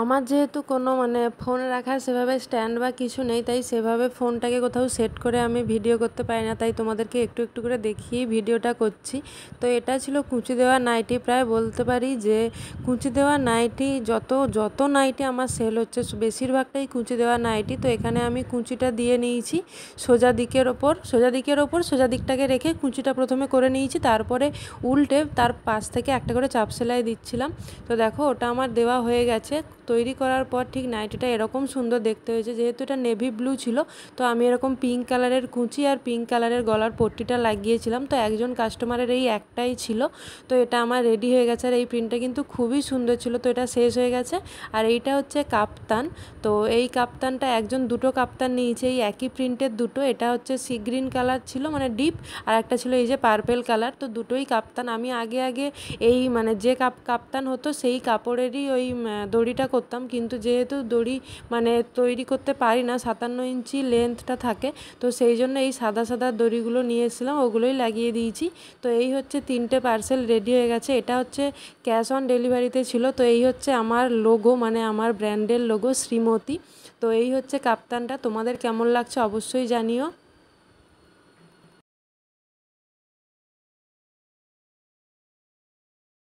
আমার যেহেতু কোনো মানে ফোন রাখার সেভাবে স্ট্যান্ড বা কিছু নেই তাই সেভাবে ফোনটাকে কোথাও সেট করে আমি ভিডিও করতে পারি না তাই তোমাদেরকে একটু একটু করে দেখিয়ে ভিডিওটা করছি তো এটা ছিল কুঁচি দেওয়া নাইটি প্রায় বলতে পারি যে কুঁচি দেওয়া নাইটি যত যত নাইটি আমার সেল হচ্ছে বেশিরভাগটাই কুঁচি দেওয়া নাইটি তো এখানে আমি কুঁচিটা দিয়ে নিয়েছি সোজা দিকের ওপর সোজা দিকের ওপর সোজা দিকটাকে রেখে কুঁচিটা প্রথমে করে নিয়েছি তারপরে উল্টে তার পাশ থেকে একটা করে চাপ সেলাই দিচ্ছিলাম তো দেখো ওটা আমার দেওয়া হয়ে গেছে তৈরি করার পর ঠিক নাইটিটা এরকম সুন্দর দেখতে হয়েছে যেহেতু এটা নেভি ব্লু ছিল তো আমি এরকম পিঙ্ক কালারের কুঁচি আর পিঙ্ক কালারের গলার পট্টিটা লাগিয়েছিলাম তো একজন কাস্টমারের এই একটাই ছিল তো এটা আমার রেডি হয়ে গেছে আর এই প্রিন্টটা কিন্তু খুবই সুন্দর ছিল তো এটা শেষ হয়ে গেছে আর এইটা হচ্ছে কাপ্তান তো এই কাপ্তানটা একজন দুটো কাপ্তান নিয়েছে এই একই প্রিন্টের দুটো এটা হচ্ছে সি গ্রিন কালার ছিল মানে ডিপ আর একটা ছিল এই যে পার্পেল কালার তো দুটোই কাপ্তান আমি আগে আগে এই মানে যে কাপ কাপ্তান হতো সেই কাপড়েরই ওই দড়িটা করতাম কিন্তু যেহেতু দড়ি মানে তৈরি করতে পারি না সাতান্ন ইঞ্চি লেন্থটা থাকে তো সেই জন্য এই সাদা সাদা দড়িগুলো নিয়ে এসেছিলাম ওগুলোই লাগিয়ে দিয়েছি তো এই হচ্ছে তিনটে পার্সেল রেডি হয়ে গেছে এটা হচ্ছে ক্যাশ অন ডেলিভারিতে ছিল তো এই হচ্ছে আমার লোগো মানে আমার ব্র্যান্ডের লোগো শ্রীমতী তো এই হচ্ছে কাপ্তানটা তোমাদের কেমন লাগছে অবশ্যই জানিও